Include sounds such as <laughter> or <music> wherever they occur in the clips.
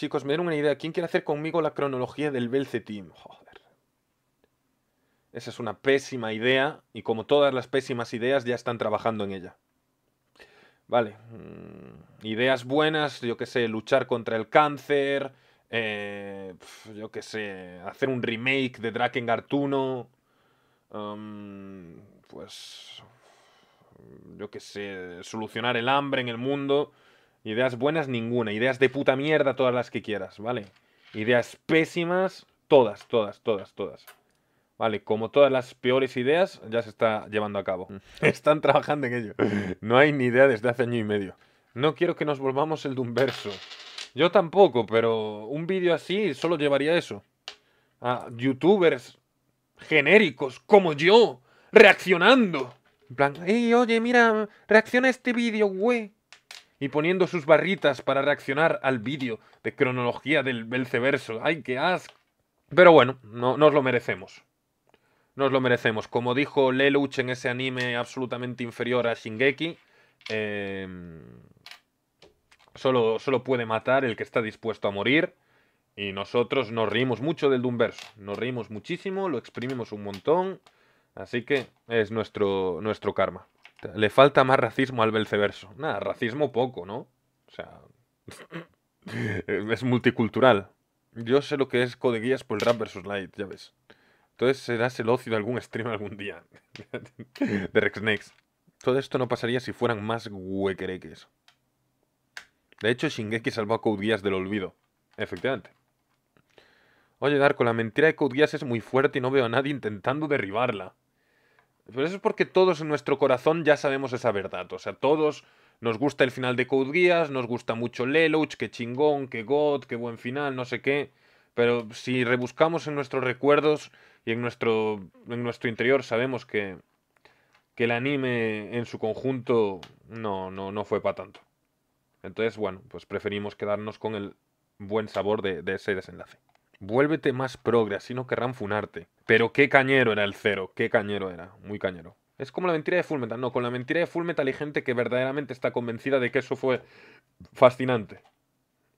Chicos, me dieron una idea. ¿Quién quiere hacer conmigo la cronología del Team? Joder. Esa es una pésima idea y como todas las pésimas ideas ya están trabajando en ella. Vale. Mm, ideas buenas, yo qué sé, luchar contra el cáncer, eh, yo qué sé, hacer un remake de Draken Gartuno. Um, pues yo qué sé, solucionar el hambre en el mundo. Ideas buenas, ninguna. Ideas de puta mierda, todas las que quieras, ¿vale? Ideas pésimas, todas, todas, todas, todas. Vale, como todas las peores ideas, ya se está llevando a cabo. Mm. <laughs> Están trabajando en ello. No hay ni idea desde hace año y medio. No quiero que nos volvamos el verso. Yo tampoco, pero un vídeo así solo llevaría eso. A youtubers genéricos como yo, reaccionando. En plan, oye, mira, reacciona a este vídeo, güey y poniendo sus barritas para reaccionar al vídeo de cronología del Belceverso. ¡Ay, qué asco! Pero bueno, no, nos lo merecemos. Nos lo merecemos. Como dijo Lelouch en ese anime absolutamente inferior a Shingeki, em, solo, solo puede matar el que está dispuesto a morir. Y nosotros nos reímos mucho del Doomverso. Nos reímos muchísimo, lo exprimimos un montón. Así que es nuestro, nuestro karma. Le falta más racismo al Belceverso. Nada, racismo poco, ¿no? O sea. <laughs> es multicultural. Yo sé lo que es Code Guías por el Rap vs. Light, ya ves. Entonces serás el ocio de algún stream algún día. <laughs> de Rexnex. Todo esto no pasaría si fueran más huequereques. De hecho, Shingeki salvó a Code Geass del olvido. Efectivamente. Oye, Darko, la mentira de Code Guías es muy fuerte y no veo a nadie intentando derribarla. Pero eso es porque todos en nuestro corazón ya sabemos esa verdad. O sea, todos nos gusta el final de Code Geass, nos gusta mucho Lelouch, que chingón, que God, qué buen final, no sé qué. Pero si rebuscamos en nuestros recuerdos y en nuestro, en nuestro interior, sabemos que, el anime en su conjunto no, no, no fue para tanto. Entonces, bueno, pues preferimos quedarnos con el buen sabor de, de ese desenlace. Vuélvete más progre, así no querrán funarte. Pero qué cañero era el cero, qué cañero era, muy cañero. Es como la mentira de Fullmetal. No, con la mentira de Fullmetal hay gente que verdaderamente está convencida de que eso fue fascinante.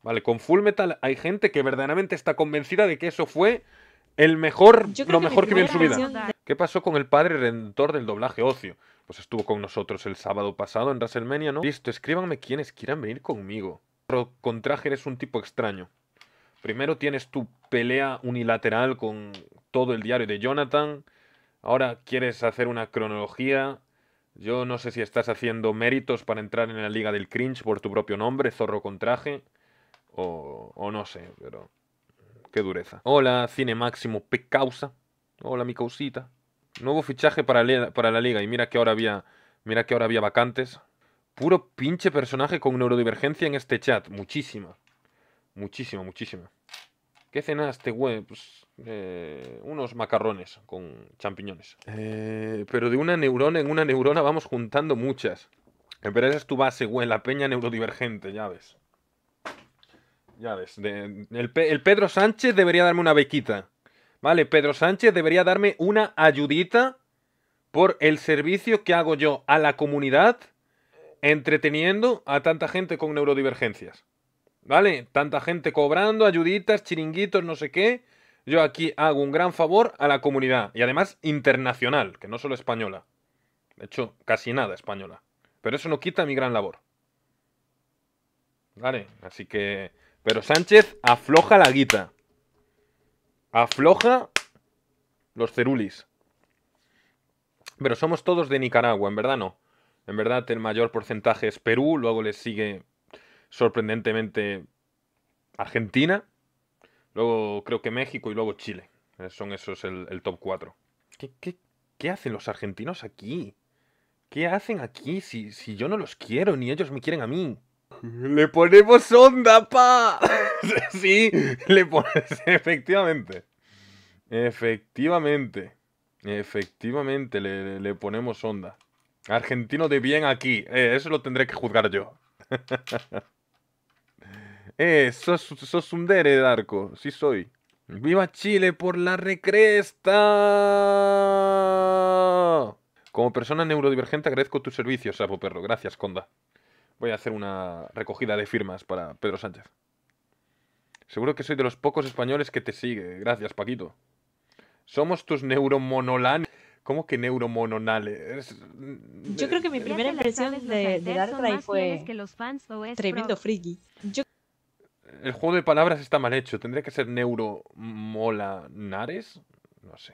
Vale, con Fullmetal hay gente que verdaderamente está convencida de que eso fue el mejor, lo mejor que, vi en su vida. ¿Qué pasó con el padre redentor del doblaje ocio? Pues estuvo con nosotros el sábado pasado en WrestleMania, ¿no? Listo, escríbanme quienes quieran venir conmigo. Pero con traje eres un tipo extraño. Primero tienes tu pelea unilateral con todo el diario de Jonathan. Ahora quieres hacer una cronología. Yo no sé si estás haciendo méritos para entrar en la liga del cringe por tu propio nombre, zorro con traje. O, o no sé, pero... Qué dureza. Hola, Cine Máximo P. Causa. Hola, mi causita. Nuevo fichaje para, para la liga. Y mira que ahora había... Mira que ahora había vacantes. Puro pinche personaje con neurodivergencia en este chat. Muchísima. Muchísimo, muchísimo. ¿Qué cenaste, güey? Pues eh, unos macarrones con champiñones. Eh, pero de una neurona en una neurona vamos juntando muchas. Pero esa es tu base, güey, la peña neurodivergente, ya ves. Ya ves. el, el Pedro Sánchez debería darme una bequita. Vale, Pedro Sánchez debería darme una ayudita por el servicio que hago yo a la comunidad entreteniendo a tanta gente con neurodivergencias. ¿Vale? Tanta gente cobrando, ayuditas, chiringuitos, no sé qué. Yo aquí hago un gran favor a la comunidad. Y además internacional, que no solo española. De hecho, casi nada española. Pero eso no quita mi gran labor. ¿Vale? Así que... Pero Sánchez afloja la guita. Afloja los cerulis. Pero somos todos de Nicaragua, en verdad no. En verdad el mayor porcentaje es Perú, luego les sigue sorprendentemente Argentina, luego creo que México y luego Chile. Eh, son esos el, top 4. ¿Qué, ¿Qué, qué, hacen los argentinos aquí? ¿Qué hacen aquí si, si yo no los quiero ni ellos me quieren a mí? <laughs> Le ponemos onda, pa. <laughs> sí, le pones. <laughs> Efectivamente. Efectivamente. Efectivamente, le, le ponemos onda. Argentino de bien aquí. Eh, eso lo tendré que juzgar yo. Eh, sos, sos un dere, Darko. Sí soy. ¡Viva Chile por la recresta! Como persona neurodivergente agradezco tus servicios, sapo perro. Gracias, Conda. Voy a hacer una recogida de firmas para Pedro Sánchez. Seguro que soy de los pocos españoles que te sigue. Gracias, Paquito. Somos tus neuromonolanes. ¿Cómo que neuromononales? Yo creo que mi primera impresión de, de Darkrai fue que los fans tremendo friki el juego de palabras está mal hecho. Tendría que ser Neuro No sé.